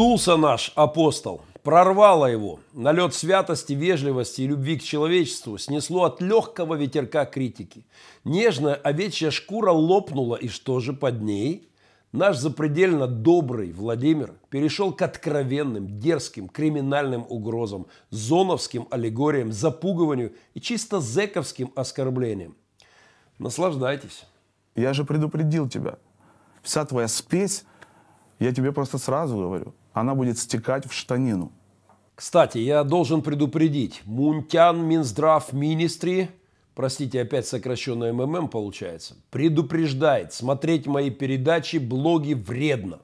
Сдулся наш апостол, прорвало его. Налет святости, вежливости и любви к человечеству снесло от легкого ветерка критики. Нежная овечья шкура лопнула, и что же под ней? Наш запредельно добрый Владимир перешел к откровенным, дерзким, криминальным угрозам, зоновским аллегориям, запугиванию и чисто зековским оскорблениям. Наслаждайтесь. Я же предупредил тебя. Вся твоя спесь я тебе просто сразу говорю, она будет стекать в штанину. Кстати, я должен предупредить, Мунтян Минздрав Министри, простите, опять сокращенное МММ получается, предупреждает, смотреть мои передачи, блоги вредно.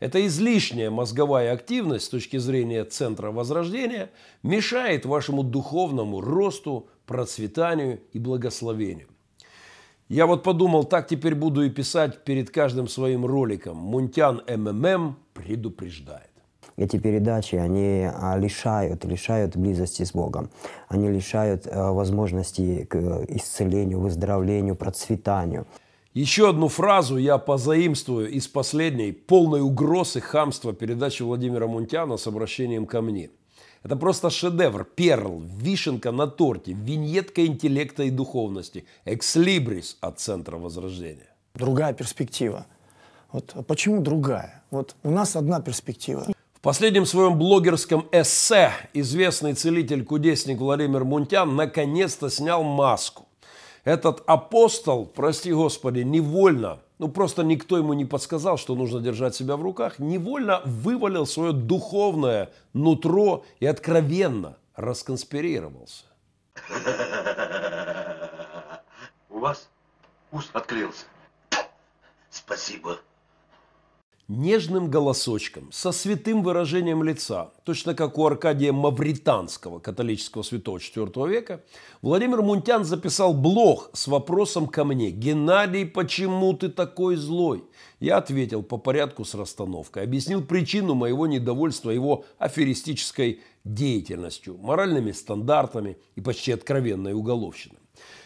Это излишняя мозговая активность с точки зрения Центра Возрождения мешает вашему духовному росту, процветанию и благословению. Я вот подумал, так теперь буду и писать перед каждым своим роликом. Мунтян МММ предупреждает. Эти передачи, они а, лишают, лишают близости с Богом. Они лишают э, возможности к э, исцелению, выздоровлению, процветанию. Еще одну фразу я позаимствую из последней полной угрозы хамства передачи Владимира Мунтяна с обращением ко мне – это просто шедевр, перл, вишенка на торте, виньетка интеллекта и духовности, экслибрис от Центра Возрождения. Другая перспектива. Вот а почему другая? Вот у нас одна перспектива. В последнем своем блогерском эссе известный целитель-кудесник Владимир Мунтян наконец-то снял маску. Этот апостол, прости господи, невольно ну просто никто ему не подсказал, что нужно держать себя в руках, невольно вывалил свое духовное нутро и откровенно расконспирировался. У вас уст открылся. Спасибо нежным голосочком, со святым выражением лица, точно как у Аркадия Мавританского, католического святого IV века, Владимир Мунтян записал блог с вопросом ко мне «Геннадий, почему ты такой злой?» Я ответил по порядку с расстановкой, объяснил причину моего недовольства его аферистической деятельностью, моральными стандартами и почти откровенной уголовщиной.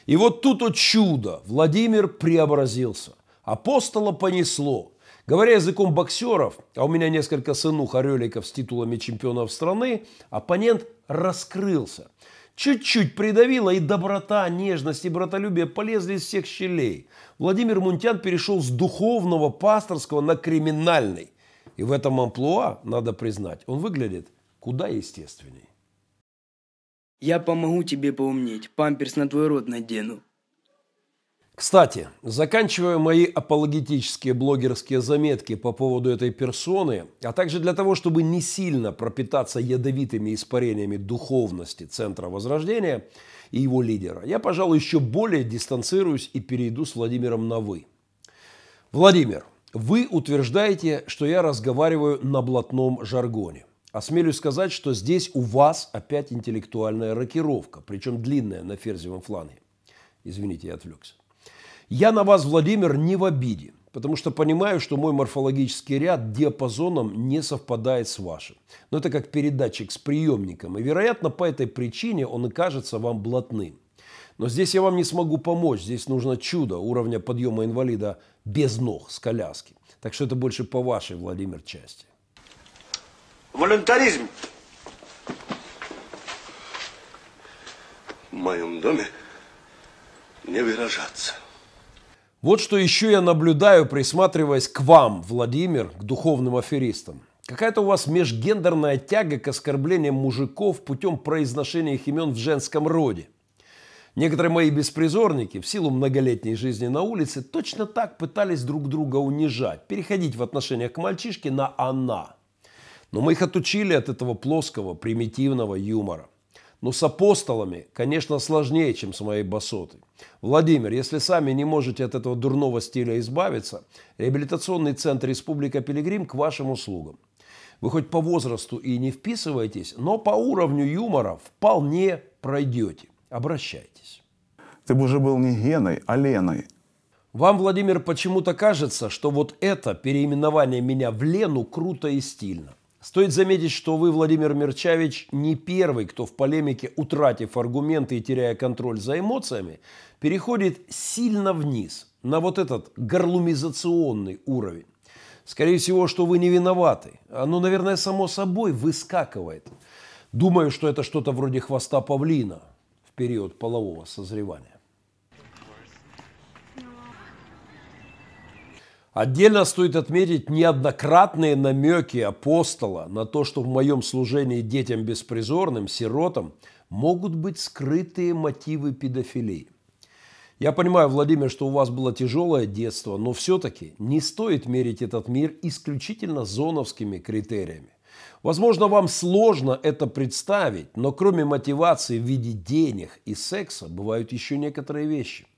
И вот тут, о чудо, Владимир преобразился. Апостола понесло – Говоря языком боксеров, а у меня несколько сынух-ореликов с титулами чемпионов страны, оппонент раскрылся. Чуть-чуть придавило, и доброта, нежность и братолюбие полезли из всех щелей. Владимир Мунтян перешел с духовного пасторского на криминальный. И в этом амплуа, надо признать, он выглядит куда естественней. «Я помогу тебе поумнеть, памперс на твой рот надену», кстати, заканчивая мои апологетические блогерские заметки по поводу этой персоны, а также для того, чтобы не сильно пропитаться ядовитыми испарениями духовности Центра Возрождения и его лидера, я, пожалуй, еще более дистанцируюсь и перейду с Владимиром на «вы». Владимир, вы утверждаете, что я разговариваю на блатном жаргоне. Осмелюсь сказать, что здесь у вас опять интеллектуальная рокировка, причем длинная на ферзевом фланге. Извините, я отвлекся. Я на вас, Владимир, не в обиде, потому что понимаю, что мой морфологический ряд диапазоном не совпадает с вашим. Но это как передатчик с приемником, и, вероятно, по этой причине он и кажется вам блатным. Но здесь я вам не смогу помочь, здесь нужно чудо уровня подъема инвалида без ног, с коляски. Так что это больше по вашей, Владимир, части. Волонтаризм. В моем доме не выражаться. Вот что еще я наблюдаю, присматриваясь к вам, Владимир, к духовным аферистам. Какая-то у вас межгендерная тяга к оскорблениям мужиков путем произношения их имен в женском роде. Некоторые мои беспризорники в силу многолетней жизни на улице точно так пытались друг друга унижать, переходить в отношениях к мальчишке на «она». Но мы их отучили от этого плоского, примитивного юмора – но с апостолами, конечно, сложнее, чем с моей басотой. Владимир, если сами не можете от этого дурного стиля избавиться, реабилитационный центр Республика Пилигрим к вашим услугам. Вы хоть по возрасту и не вписываетесь, но по уровню юмора вполне пройдете. Обращайтесь. Ты бы уже был не Геной, а Леной. Вам, Владимир, почему-то кажется, что вот это переименование меня в Лену круто и стильно. Стоит заметить, что вы, Владимир Мерчавич, не первый, кто в полемике, утратив аргументы и теряя контроль за эмоциями, переходит сильно вниз, на вот этот горлумизационный уровень. Скорее всего, что вы не виноваты. Оно, наверное, само собой выскакивает. Думаю, что это что-то вроде хвоста павлина в период полового созревания. Отдельно стоит отметить неоднократные намеки апостола на то, что в моем служении детям беспризорным, сиротам, могут быть скрытые мотивы педофилии. Я понимаю, Владимир, что у вас было тяжелое детство, но все-таки не стоит мерить этот мир исключительно зоновскими критериями. Возможно, вам сложно это представить, но кроме мотивации в виде денег и секса бывают еще некоторые вещи.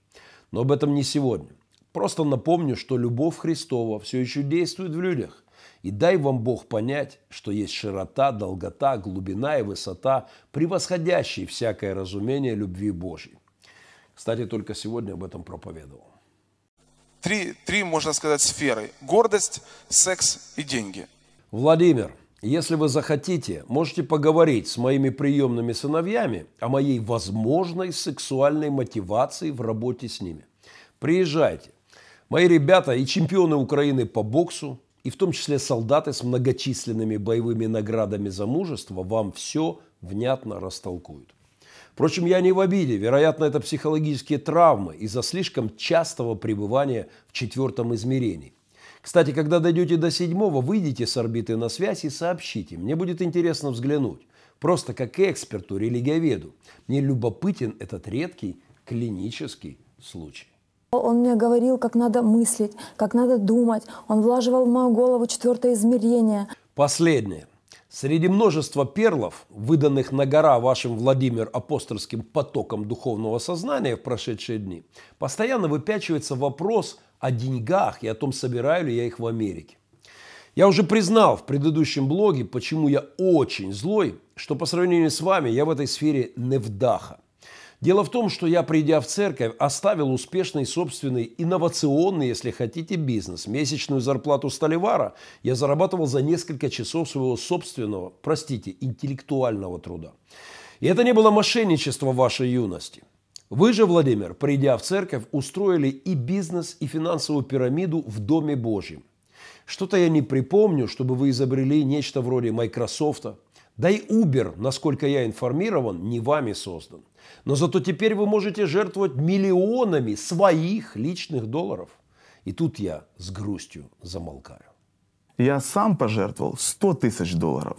Но об этом не сегодня. Просто напомню, что любовь Христова все еще действует в людях. И дай вам Бог понять, что есть широта, долгота, глубина и высота, превосходящие всякое разумение любви Божьей. Кстати, только сегодня об этом проповедовал. Три, три, можно сказать, сферы. Гордость, секс и деньги. Владимир, если вы захотите, можете поговорить с моими приемными сыновьями о моей возможной сексуальной мотивации в работе с ними. Приезжайте. Мои ребята и чемпионы Украины по боксу, и в том числе солдаты с многочисленными боевыми наградами за мужество вам все внятно растолкуют. Впрочем, я не в обиде. Вероятно, это психологические травмы из-за слишком частого пребывания в четвертом измерении. Кстати, когда дойдете до седьмого, выйдите с орбиты на связь и сообщите. Мне будет интересно взглянуть. Просто как эксперту, религиоведу. Мне любопытен этот редкий клинический случай. Он мне говорил, как надо мыслить, как надо думать. Он влаживал в мою голову четвертое измерение. Последнее. Среди множества перлов, выданных на гора вашим Владимир апостольским потоком духовного сознания в прошедшие дни, постоянно выпячивается вопрос о деньгах и о том, собираю ли я их в Америке. Я уже признал в предыдущем блоге, почему я очень злой, что по сравнению с вами я в этой сфере не невдаха. Дело в том, что я, придя в церковь, оставил успешный собственный инновационный, если хотите, бизнес. Месячную зарплату столевара я зарабатывал за несколько часов своего собственного, простите, интеллектуального труда. И это не было мошенничество вашей юности. Вы же, Владимир, придя в церковь, устроили и бизнес, и финансовую пирамиду в Доме Божьем. Что-то я не припомню, чтобы вы изобрели нечто вроде Microsoft. Да и Uber, насколько я информирован, не вами создан. Но зато теперь вы можете жертвовать миллионами своих личных долларов. И тут я с грустью замолкаю. Я сам пожертвовал 100 тысяч долларов.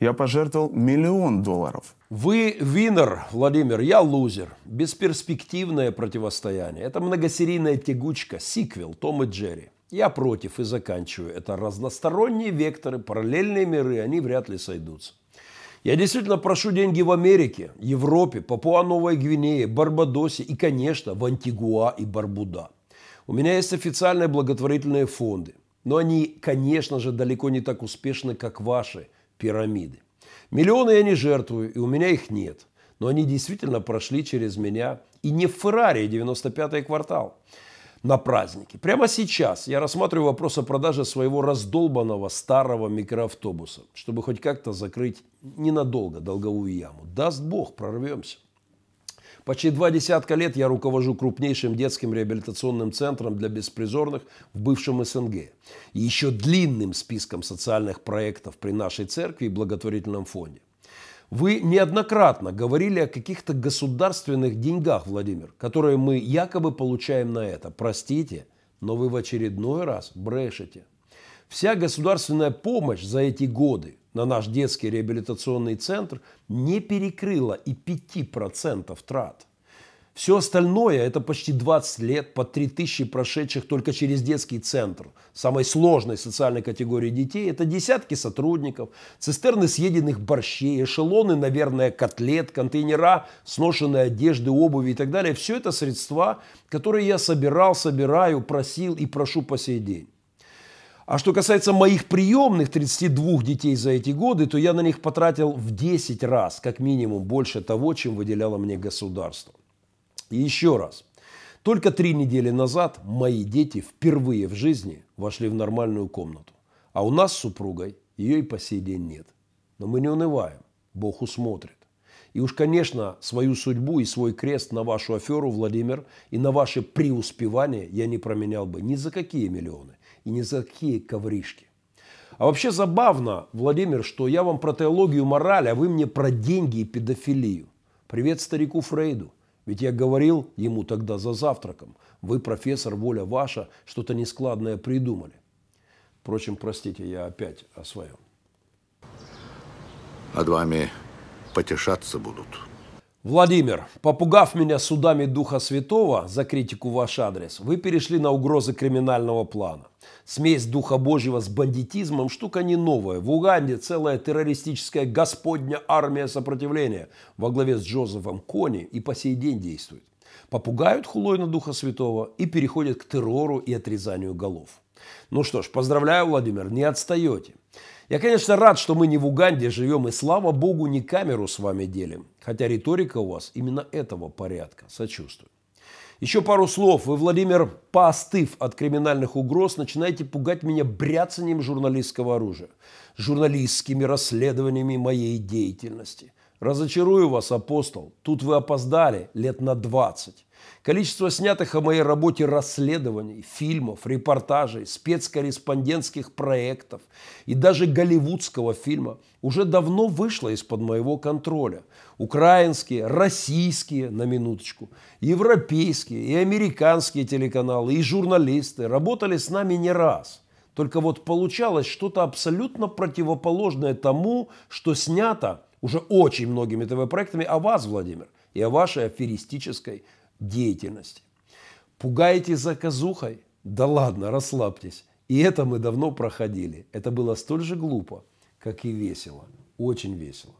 Я пожертвовал миллион долларов. Вы винер, Владимир, я лузер. Бесперспективное противостояние. Это многосерийная тягучка, сиквел Том и Джерри. Я против и заканчиваю. Это разносторонние векторы, параллельные миры, они вряд ли сойдутся. Я действительно прошу деньги в Америке, Европе, Папуа-Новой Гвинее, Барбадосе и, конечно, в Антигуа и Барбуда. У меня есть официальные благотворительные фонды, но они, конечно же, далеко не так успешны, как ваши пирамиды. Миллионы я не жертвую, и у меня их нет. Но они действительно прошли через меня и не в Феррари 95-й а квартал на праздники. Прямо сейчас я рассматриваю вопрос о продаже своего раздолбанного старого микроавтобуса, чтобы хоть как-то закрыть ненадолго долговую яму. Даст Бог, прорвемся. Почти два десятка лет я руковожу крупнейшим детским реабилитационным центром для беспризорных в бывшем СНГ. И еще длинным списком социальных проектов при нашей церкви и благотворительном фонде. Вы неоднократно говорили о каких-то государственных деньгах, Владимир, которые мы якобы получаем на это. Простите, но вы в очередной раз брешете. Вся государственная помощь за эти годы на наш детский реабилитационный центр не перекрыла и 5% трат. Все остальное, это почти 20 лет, по 3000 прошедших только через детский центр, самой сложной социальной категории детей, это десятки сотрудников, цистерны съеденных борщей, эшелоны, наверное, котлет, контейнера, сношенной одежды, обуви и так далее. Все это средства, которые я собирал, собираю, просил и прошу по сей день. А что касается моих приемных 32 детей за эти годы, то я на них потратил в 10 раз, как минимум, больше того, чем выделяло мне государство. Еще раз. Только три недели назад мои дети впервые в жизни вошли в нормальную комнату. А у нас с супругой ее и по сей день нет. Но мы не унываем. Бог усмотрит. И уж, конечно, свою судьбу и свой крест на вашу аферу, Владимир, и на ваше преуспевание я не променял бы ни за какие миллионы и ни за какие ковришки. А вообще забавно, Владимир, что я вам про теологию морали, а вы мне про деньги и педофилию. Привет старику Фрейду. Ведь я говорил ему тогда за завтраком, вы, профессор, воля ваша, что-то нескладное придумали. Впрочем, простите, я опять о своем. Над вами потешаться будут. Владимир, попугав меня судами Духа Святого за критику в ваш адрес, вы перешли на угрозы криминального плана. Смесь Духа Божьего с бандитизмом – штука не новая. В Уганде целая террористическая господня армия сопротивления во главе с Джозефом Кони и по сей день действует. Попугают хулой на Духа Святого и переходят к террору и отрезанию голов. Ну что ж, поздравляю, Владимир, не отстаете. Я, конечно, рад, что мы не в Уганде живем, и слава богу, не камеру с вами делим. Хотя риторика у вас именно этого порядка. Сочувствую. Еще пару слов. Вы, Владимир, поостыв от криминальных угроз, начинаете пугать меня бряцанием журналистского оружия, журналистскими расследованиями моей деятельности. Разочарую вас, апостол, тут вы опоздали лет на 20. Количество снятых о моей работе расследований, фильмов, репортажей, спецкорреспондентских проектов и даже голливудского фильма уже давно вышло из-под моего контроля. Украинские, российские, на минуточку, европейские и американские телеканалы и журналисты работали с нами не раз. Только вот получалось что-то абсолютно противоположное тому, что снято уже очень многими ТВ-проектами о вас, Владимир, и о вашей аферистической деятельности. Пугаете заказухой? Да ладно, расслабьтесь. И это мы давно проходили. Это было столь же глупо, как и весело. Очень весело.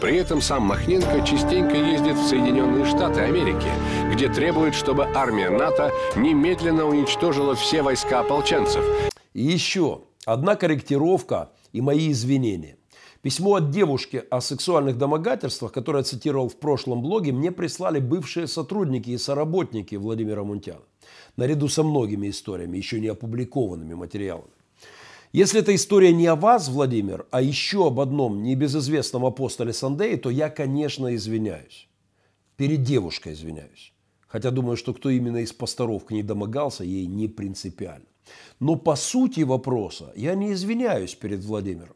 При этом сам Махненко частенько ездит в Соединенные Штаты Америки, где требует, чтобы армия НАТО немедленно уничтожила все войска ополченцев. И еще одна корректировка и мои извинения. Письмо от девушки о сексуальных домогательствах, которое я цитировал в прошлом блоге, мне прислали бывшие сотрудники и соработники Владимира Мунтяна. Наряду со многими историями, еще не опубликованными материалами. Если эта история не о вас, Владимир, а еще об одном небезызвестном апостоле Сандее, то я, конечно, извиняюсь. Перед девушкой извиняюсь. Хотя думаю, что кто именно из пасторов к ней домогался, ей не принципиально. Но по сути вопроса я не извиняюсь перед Владимиром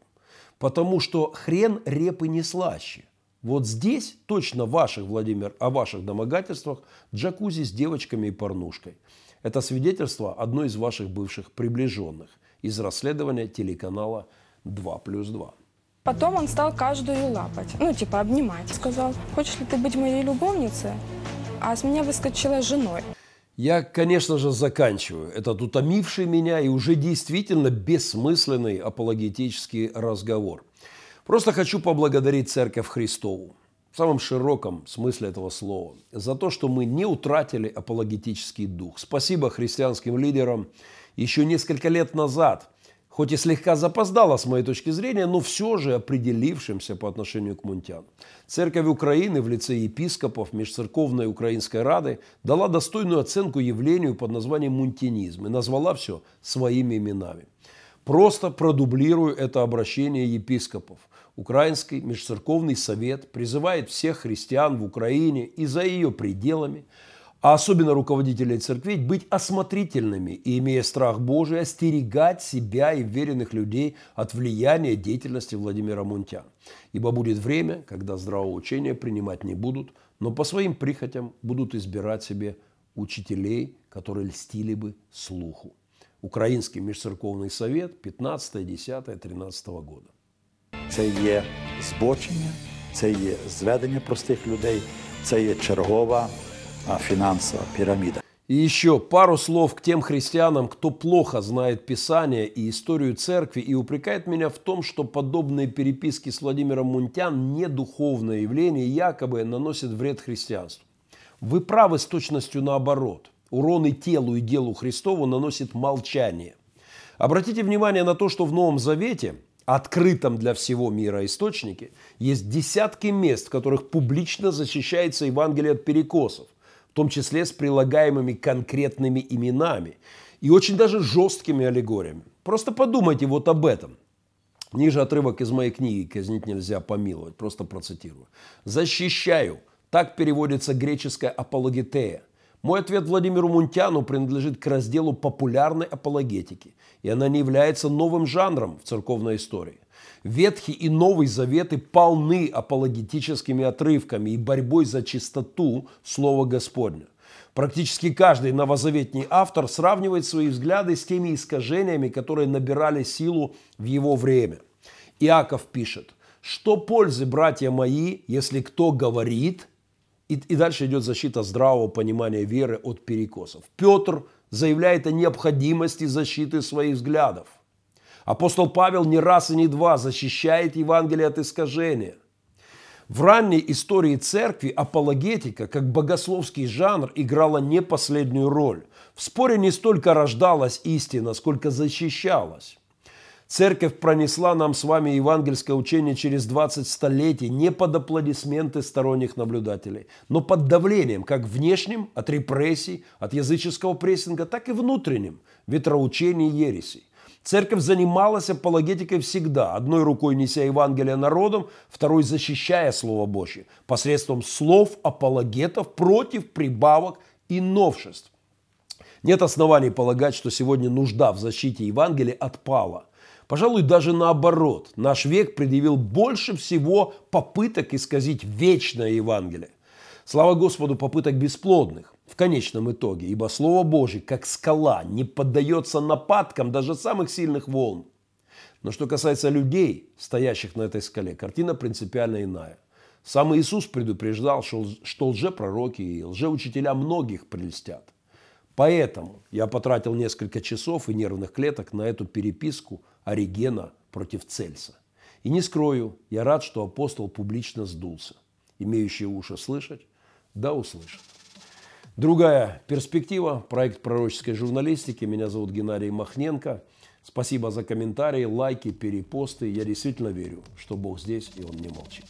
потому что хрен репы не слаще. Вот здесь точно ваших, Владимир, о ваших домогательствах джакузи с девочками и порнушкой. Это свидетельство одной из ваших бывших приближенных из расследования телеканала Два плюс два. Потом он стал каждую лапать, ну типа обнимать. Сказал, хочешь ли ты быть моей любовницей? А с меня выскочила женой. Я, конечно же, заканчиваю этот утомивший меня и уже действительно бессмысленный апологетический разговор. Просто хочу поблагодарить Церковь Христову в самом широком смысле этого слова за то, что мы не утратили апологетический дух. Спасибо христианским лидерам еще несколько лет назад – хоть и слегка запоздала с моей точки зрения, но все же определившимся по отношению к мунтян. Церковь Украины в лице епископов Межцерковной Украинской Рады дала достойную оценку явлению под названием мунтинизм и назвала все своими именами. Просто продублирую это обращение епископов. Украинский Межцерковный Совет призывает всех христиан в Украине и за ее пределами – а особенно руководителей церквей, быть осмотрительными и, имея страх Божий, остерегать себя и веренных людей от влияния деятельности Владимира Мунтя, Ибо будет время, когда здравого учения принимать не будут, но по своим прихотям будут избирать себе учителей, которые льстили бы слуху. Украинский межцерковный совет 15, 10, 13 года. Це є збочення, це є зведення простих людей, це є чергова финансовая пирамида. И еще пару слов к тем христианам, кто плохо знает Писание и историю церкви и упрекает меня в том, что подобные переписки с Владимиром Мунтян не духовное явление, якобы наносит вред христианству. Вы правы с точностью наоборот. Урон и телу, и делу Христову наносит молчание. Обратите внимание на то, что в Новом Завете, открытом для всего мира источнике, есть десятки мест, в которых публично защищается Евангелие от перекосов в том числе с прилагаемыми конкретными именами и очень даже жесткими аллегориями. Просто подумайте вот об этом. Ниже отрывок из моей книги «Казнить нельзя помиловать», просто процитирую. «Защищаю» – так переводится греческая апологетея. Мой ответ Владимиру Мунтяну принадлежит к разделу популярной апологетики, и она не является новым жанром в церковной истории. Ветхий и Новый Заветы полны апологетическими отрывками и борьбой за чистоту Слова Господня. Практически каждый новозаветний автор сравнивает свои взгляды с теми искажениями, которые набирали силу в его время. Иаков пишет, что пользы, братья мои, если кто говорит, и, и дальше идет защита здравого понимания веры от перекосов. Петр заявляет о необходимости защиты своих взглядов – Апостол Павел не раз и не два защищает Евангелие от искажения. В ранней истории церкви апологетика, как богословский жанр, играла не последнюю роль. В споре не столько рождалась истина, сколько защищалась. Церковь пронесла нам с вами евангельское учение через 20 столетий не под аплодисменты сторонних наблюдателей, но под давлением как внешним от репрессий, от языческого прессинга, так и внутренним ветроучений ересей. Церковь занималась апологетикой всегда, одной рукой неся Евангелие народам, второй защищая Слово Божье посредством слов апологетов против прибавок и новшеств. Нет оснований полагать, что сегодня нужда в защите Евангелия отпала – Пожалуй, даже наоборот, наш век предъявил больше всего попыток исказить вечное Евангелие. Слава Господу, попыток бесплодных в конечном итоге, ибо Слово Божье, как скала, не поддается нападкам даже самых сильных волн. Но что касается людей, стоящих на этой скале, картина принципиально иная. Сам Иисус предупреждал, что лжепророки и лжеучителя многих прельстят. Поэтому я потратил несколько часов и нервных клеток на эту переписку Оригена против Цельса. И не скрою, я рад, что апостол публично сдулся. Имеющие уши слышать, да услышат. Другая перспектива, проект пророческой журналистики. Меня зовут Геннадий Махненко. Спасибо за комментарии, лайки, перепосты. Я действительно верю, что Бог здесь, и Он не молчит.